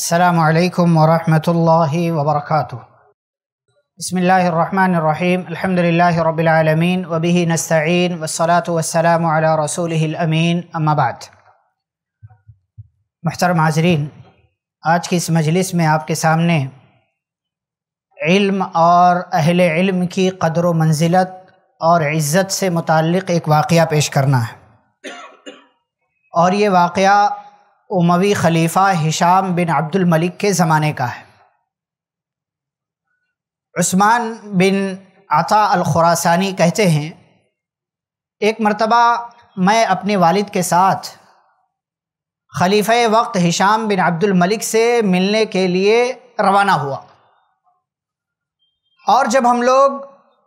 السلام عليكم ورحمة الله وبركاته بسم الله الرحمن الرحيم الحمد لله رب العالمين وبه نستعين والصلاة والسلام على رسوله الأمين أما بعد محترم آج کی اس مجلس میں آپ کے سامنے علم اور اہل علم کی قدر و منزلت اور عزت سے متعلق ایک واقعہ پیش کرنا ہے اور یہ واقعہ उमवी खलीफा हिशाम बिन अब्दुल मलिक के ज़माने का है उस्मान बिन आता अल खुरासानी कहते हैं एक मरतबा मैं अपने वालिद के साथ खलीफ़ वक्त हिशाम बिन अब्दुल मलिक से मिलने के लिए रवाना हुआ और जब हम लोग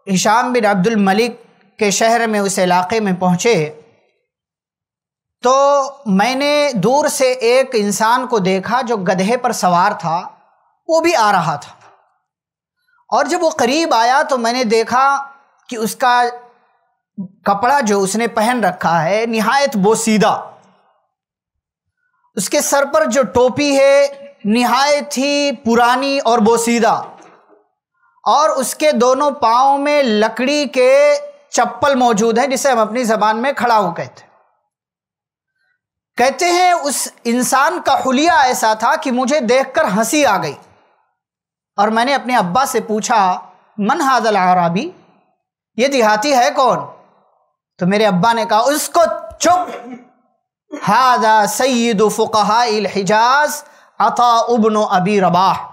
हिशाम बिन अब्दुल मलिक के शहर में उस इलाके में पहुँचे तो मैंने दूर से एक इंसान को देखा जो गधे पर सवार था वो भी आ रहा था और जब वो करीब आया तो मैंने देखा कि उसका कपड़ा जो उसने पहन रखा है निहायत बोसीदा उसके सर पर जो टोपी है निहायत ही पुरानी और बोसीदा और उसके दोनों पाँव में लकड़ी के चप्पल मौजूद है जिसे हम अपनी जबान में खड़ा हो कहते हैं कहते हैं उस इंसान का हुलिया ऐसा था कि मुझे देखकर हंसी आ गई और मैंने अपने अब्बा से पूछा मन हादल आराबी ये दिहाती है कौन तो मेरे अब्बा ने कहा उसको चुप हादा सईद हिजाज अता उबन अबी रबाह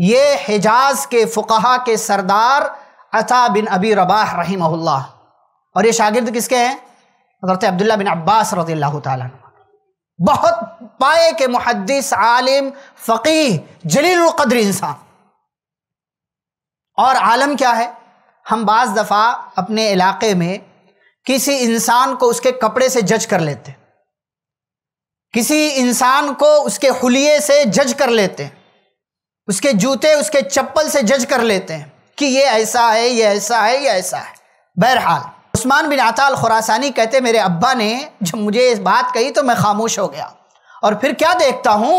ये हिजाज के फ़ुकहा के सरदार अता बिन अबी रबाह रही और ये शागिर्द किसके हैं हज़रत अब्दुल्ला बिन अब्बास रजील्ला तुम बहुत पाए के मुहदस आलिम फ़कीह जलील कदर इंसान और आलम क्या है हम बज दफ़ा अपने इलाके में किसी इंसान को उसके कपड़े से जज कर लेते किसी इंसान को उसके हुलिये से जज कर लेते उसके जूते उसके चप्पल से जज कर लेते हैं कि ये ऐसा है ये ऐसा है ये ऐसा है बहरहाल उस्मान बिन अताल खुरासानी कहते मेरे अब्बा ने जब मुझे इस बात कही तो मैं खामोश हो गया और फिर क्या देखता हूँ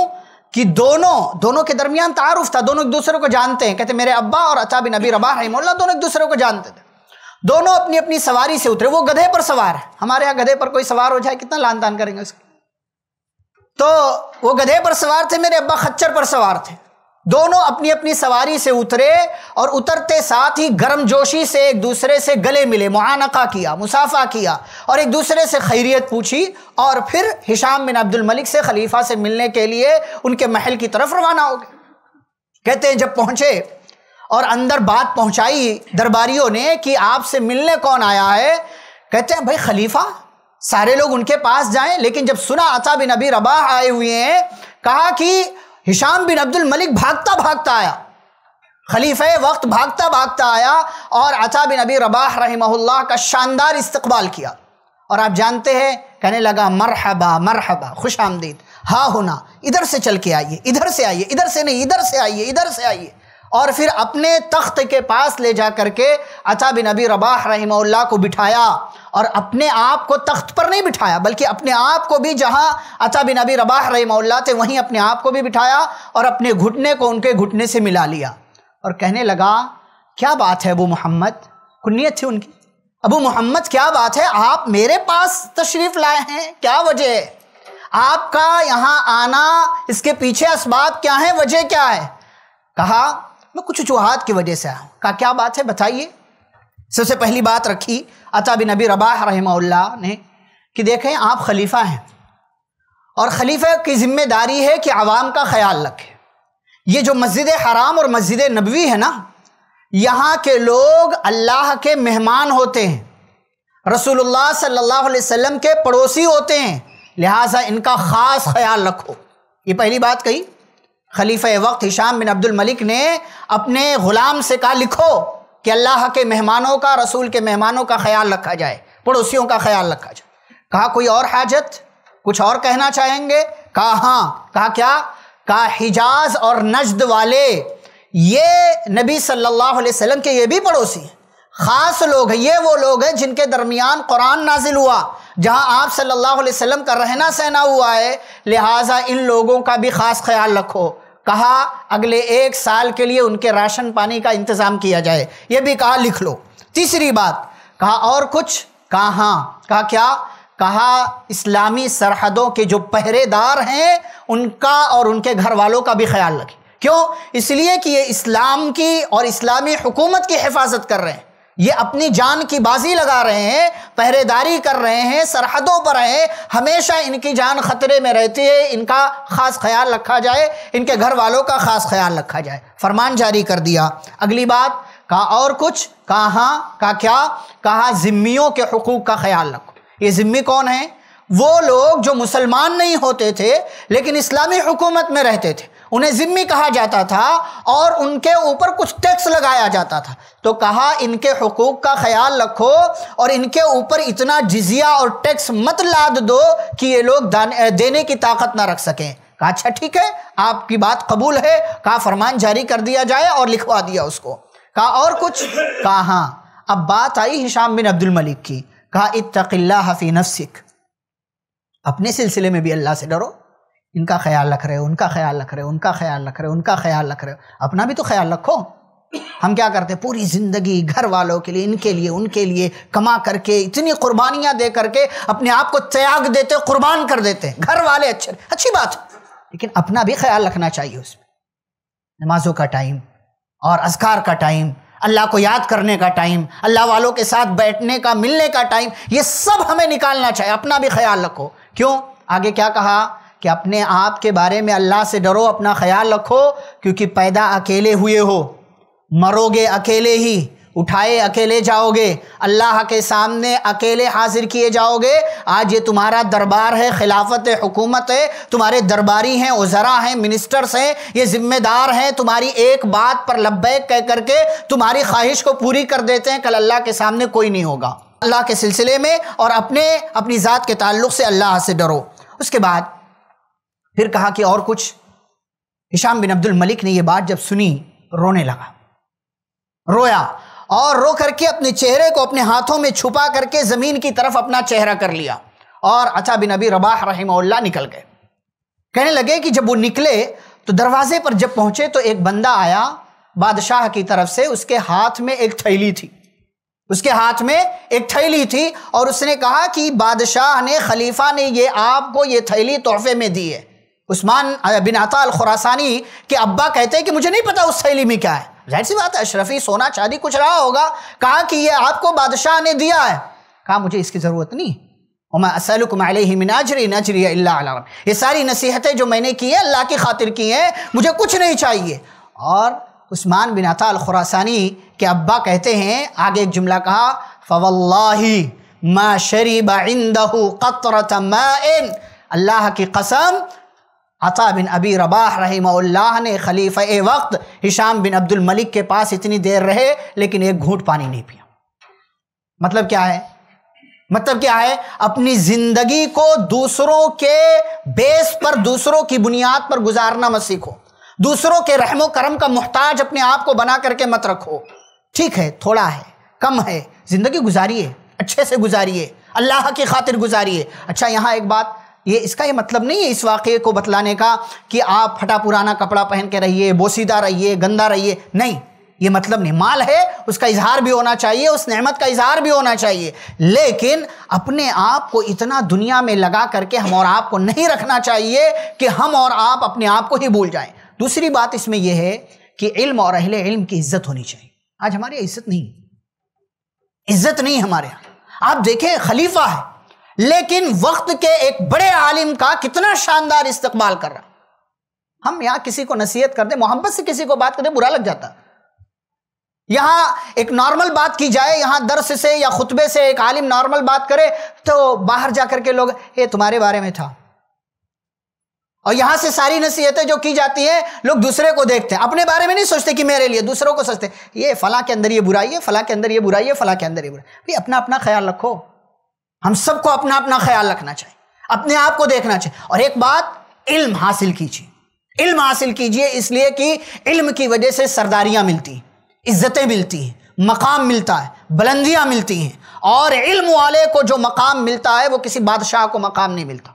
कि दोनों दोनों के दरमियान तारुफ था दोनों एक दूसरे को जानते हैं कहते मेरे अब्बा और अता बिन अबी रबा रहीमल्ला दोनों एक दूसरे को जानते थे दोनों अपनी अपनी सवारी से उतरे वो गधे पर सवार है हमारे यहाँ गधे पर कोई सवार हो जाए कितना लान तान करेंगे उसको तो वो गधे पर सवार थे मेरे अब्बा खच्चर पर सवार थे दोनों अपनी अपनी सवारी से उतरे और उतरते साथ ही गर्मजोशी से एक दूसरे से गले मिले मुआनका किया मुसाफा किया और एक दूसरे से खैरियत पूछी और फिर हिशाम बिन अब्दुल मलिक से खलीफा से मिलने के लिए उनके महल की तरफ रवाना हो गए कहते हैं जब पहुंचे और अंदर बात पहुंचाई दरबारियों ने कि आपसे मिलने कौन आया है कहते हैं भाई खलीफा सारे लोग उनके पास जाएं लेकिन जब सुना अता बिन अभी रबा आए हुए हैं कहा कि हिशाम बिन अब्दुल मलिक भागता भागता आया खलीफ वक्त भागता भागता आया और अचा बिन अबी रबाह रहमल्ला का शानदार इस्तकबाल किया और आप जानते हैं कहने लगा मरहबा मरहबा खुश आमदीद हा होना इधर से चल के आइए इधर से आइए इधर से नहीं इधर से आइए इधर से आइए और फिर अपने तख्त के पास ले जा करके अचा बिन अबी रबाह रहमल्ला को बिठाया और अपने आप को तख्त पर नहीं बिठाया बल्कि अपने आप को भी जहां अता बिन अबी रबाह रही मौल्ला थे वहीं अपने आप को भी बिठाया और अपने घुटने को उनके घुटने से मिला लिया और कहने लगा क्या बात है अबू मोहम्मद कुन्नीत थी उनकी अबू मोहम्मद क्या बात है आप मेरे पास तशरीफ़ लाए हैं क्या वजह है आपका यहाँ आना इसके पीछे इसबाब क्या है वजह क्या है कहा मैं कुछ चुहात की वजह से आया हूँ कहा क्या बात है बताइए सबसे पहली बात रखी अता बिन नबी रबा रहमल्ला ने कि देखें आप खलीफा हैं और खलीफा की जिम्मेदारी है कि आवाम का ख्याल रखें ये जो मस्जिद हराम और मस्जिद नबवी है ना यहाँ के लोग अल्लाह के मेहमान होते हैं रसूलुल्लाह सल्लल्लाहु अलैहि वसल्लम के पड़ोसी होते हैं लिहाजा इनका ख़ास ख्याल रखो ये पहली बात कही खलीफ वक्त हिशाम बिन अब्दुल मलिक ने अपने ग़ुलाम से कहा लिखो कि अल्लाह के मेहमानों का रसूल के मेहमानों का ख्याल रखा जाए पड़ोसियों का ख्याल रखा जाए कहा कोई और हाजत कुछ और कहना चाहेंगे कहा हाँ कहा क्या कहा हिजाज और नजद वाले ये नबी सल्लल्लाहु अलैहि वसल्लम के ये भी पड़ोसी हैं ख़ास लोग हैं ये वो लोग हैं जिनके दरमियान कुरान नाजिल हुआ जहां आप सल्लल्लाहु अलैहि वसल्लम का रहना सहना हुआ है लिहाजा इन लोगों का भी ख़ास ख्याल रखो कहा अगले एक साल के लिए उनके राशन पानी का इंतज़ाम किया जाए ये भी कहा लिख लो तीसरी बात कहा और कुछ कहा हाँ कहा क्या कहा इस्लामी सरहदों के जो पहरेदार हैं उनका और उनके घर वालों का भी ख्याल रखें क्यों इसलिए कि ये इस्लाम की और इस्लामी हुकूमत की हिफाजत कर रहे हैं ये अपनी जान की बाजी लगा रहे हैं पहरेदारी कर रहे हैं सरहदों पर हैं हमेशा इनकी जान खतरे में रहती है इनका खास ख्याल रखा जाए इनके घर वालों का खास ख्याल रखा जाए फरमान जारी कर दिया अगली बात कहा और कुछ कहा हाँ, का क्या कहा जिम्मियों के हकूक का ख्याल रखो ये जिम्मी कौन है वो लोग जो मुसलमान नहीं होते थे लेकिन इस्लामी हुकूमत में रहते थे उन्हें जिम्मी कहा जाता था और उनके ऊपर कुछ टैक्स लगाया जाता था तो कहा इनके हकूक़ का ख्याल रखो और इनके ऊपर इतना जिजिया और टैक्स मत लाद दो कि ये लोग देने की ताकत ना रख सकें कहा अच्छा ठीक है आपकी बात कबूल है कहा फरमान जारी कर दिया जाए और लिखवा दिया उसको कहा और कुछ कहा हाँ अब बात आई हिशाम बिन अब्दुल मलिक की कहा इतकिल्ला हफ़ी नफसिक अपने सिलसिले में भी अल्लाह से डरो इनका ख्याल रख रहे हो उनका ख्याल रख रहे हो उनका ख्याल रख रहे हो उनका ख्याल रख रहे हो अपना भी तो ख्याल रखो हम क्या करते हैं पूरी ज़िंदगी घर वालों के लिए इनके लिए उनके लिए कमा करके इतनी कुर्बानियाँ दे करके अपने आप को त्याग देते कुर्बान कर देते घर वाले अच्छे अच्छी बात है लेकिन अपना भी ख्याल रखना चाहिए उसमें नमाजों का टाइम और अजगार का टाइम अल्लाह को याद करने का टाइम अल्लाह वालों के साथ बैठने का मिलने का टाइम ये सब हमें निकालना चाहिए अपना भी ख्याल रखो क्यों आगे क्या कहा कि अपने आप के बारे में अल्लाह से डरो अपना ख्याल रखो क्योंकि पैदा अकेले हुए हो मरोगे अकेले ही उठाए अकेले जाओगे अल्लाह के सामने अकेले हाजिर किए जाओगे आज ये तुम्हारा दरबार है खिलाफत है हुकूमत है तुम्हारे दरबारी हैं उजरा हैं मिनिस्टर्स हैं ये ज़िम्मेदार हैं तुम्हारी एक बात पर लब्बैक कह करके तुम्हारी ख्वाहिश को पूरी कर देते हैं कल अल्लाह के सामने कोई नहीं होगा अल्लाह के सिलसिले में और अपने अपनी ज़ात के ताल्लुक से अल्लाह से डरो उसके बाद फिर कहा कि और कुछ हिशाम बिन अब्दुल मलिक ने यह बात जब सुनी रोने लगा रोया और रो करके अपने चेहरे को अपने हाथों में छुपा करके जमीन की तरफ अपना चेहरा कर लिया और अच्छा बिन अबी रबाह रही निकल गए कहने लगे कि जब वो निकले तो दरवाजे पर जब पहुंचे तो एक बंदा आया बादशाह की तरफ से उसके हाथ में एक थैली थी उसके हाथ में एक थैली थी और उसने कहा कि बादशाह ने खलीफा ने ये आपको ये थैली तोहफे में दी है उस्मान बिन अताल खुरासानी के अब्बा कहते हैं कि मुझे नहीं पता उस सहेली में क्या है जाहिर सी बात है अशरफी सोना चांदी कुछ रहा होगा कहा कि ये आपको बादशाह ने दिया है कहा मुझे इसकी ज़रूरत नहीं मिनाजरी नजरी ये सारी नसीहतें जो मैंने की है अल्लाह की खातिर की हैं मुझे कुछ नहीं चाहिए और उस्मान बिन अताल खुरासानी के अब्बा कहते हैं आगे एक जुमला कहा फवल्लाही मा शरीबा इंदहू कतरत अल्लाह की कसम अता बिन अबी रबाह रहीम्ला ने खलीफ वक्त हिशाम बिन अब्दुल मलिक के पास इतनी देर रहे लेकिन एक घूट पानी नहीं पिया मतलब क्या है मतलब क्या है अपनी जिंदगी को दूसरों के बेस पर दूसरों की बुनियाद पर गुजारना मत सीखो दूसरों के रहमो करम का मोहताज अपने आप को बना करके मत रखो ठीक है थोड़ा है कम है ज़िंदगी गुजारिए अच्छे से गुजारिए अल्लाह की खातिर गुजारिए अच्छा यहाँ एक बात ये इसका ये मतलब नहीं है इस वाक्य को बतलाने का कि आप फटा पुराना कपड़ा पहन के रहिए बोसीदा रहिए गंदा रहिए नहीं ये मतलब नहीं माल है उसका इजहार भी होना चाहिए उस नेमत का इजहार भी होना चाहिए लेकिन अपने आप को इतना दुनिया में लगा करके हम और आपको नहीं रखना चाहिए कि हम और आप अपने आप को ही भूल जाएं दूसरी बात इसमें यह है कि इल्म और अहले इल्म की इज्जत होनी चाहिए आज हमारी इज्जत नहीं इज्जत नहीं हमारे यहाँ आप देखें खलीफा है लेकिन वक्त के एक बड़े आलिम का कितना शानदार इस्तेमाल कर रहा हम यहां किसी को नसीहत कर दे मोहब्बत से किसी को बात कर दे बुरा लग जाता यहां एक नॉर्मल बात की जाए यहां दर्श से या खुतबे से एक आलिम नॉर्मल बात करे तो बाहर जाकर के लोग ये तुम्हारे बारे में था और यहां से सारी नसीहतें जो की जाती है लोग दूसरे को देखते हैं अपने बारे में नहीं सोचते कि मेरे लिए दूसरों को सोचते ये फला के अंदर ये बुराई है फला के अंदर ये बुराई है फला के अंदर ये बुराई भाई अपना अपना ख्याल रखो हम सबको अपना अपना ख्याल रखना चाहिए अपने आप को देखना चाहिए और एक बात इल्म हासिल कीजिए इल्म हासिल कीजिए इसलिए कि इल्म की वजह से सरदारियाँ मिलती हैं इज्जतें मिलती हैं मकाम मिलता है बुलंदियाँ मिलती हैं और इल्म वाले को जो मकाम मिलता है वो किसी बादशाह को मकाम नहीं मिलता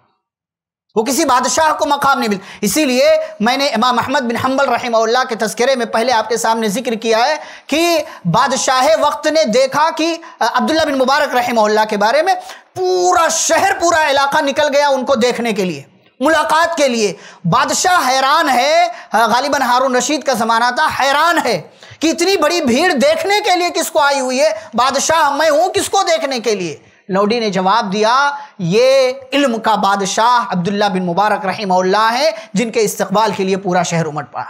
वो किसी बादशाह को मकाम नहीं मिल इसीलिए मैंने इमाम अहमद बिन हम्बल रहीमल्ला के तस्करे में पहले आपके सामने जिक्र किया है कि बादशाह वक्त ने देखा कि अब्दुल्ला बिन मुबारक रहीमल्ला के बारे में पूरा शहर पूरा इलाका निकल गया उनको देखने के लिए मुलाकात के लिए बादशाह हैरान है गालिबा हारून रशीद का ज़माना था हैरान है कि इतनी बड़ी भीड़ देखने के लिए किसको आई हुई है बादशाह मैं हूँ किसको देखने के लिए नौडी ने जवाब दिया ये इल्म का बादशाह अब्दुल्ला बिन मुबारक रहीम है जिनके इस्तकबाल के लिए पूरा शहर उमट पड़ा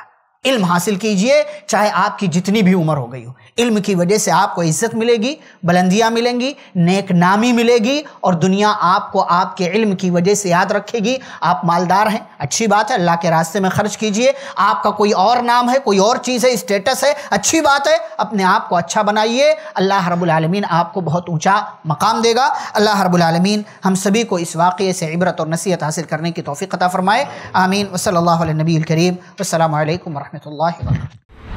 इल्म हासिल कीजिए चाहे आपकी जितनी भी उम्र हो गई हो इल्म की वजह से आपको इज्जत मिलेगी बुलंदियाँ मिलेंगी नेक नामी मिलेगी और दुनिया आपको आपके इल्म की वजह से याद रखेगी आप मालदार हैं अच्छी बात है अल्लाह के रास्ते में खर्च कीजिए आपका कोई और नाम है कोई और चीज़ है स्टेटस है अच्छी बात है अपने आप को अच्छा बनाइए अल्लाह रबालमीन आपको बहुत ऊँचा मकाम देगा अल्लाह रबालमीन हम सभी को इस वाक़े से इबरत और नसीहत हासिल करने की तोफ़ी अता फ़रमाए आमीन वसल नबी करीम अल्लाम वरहमल वर्क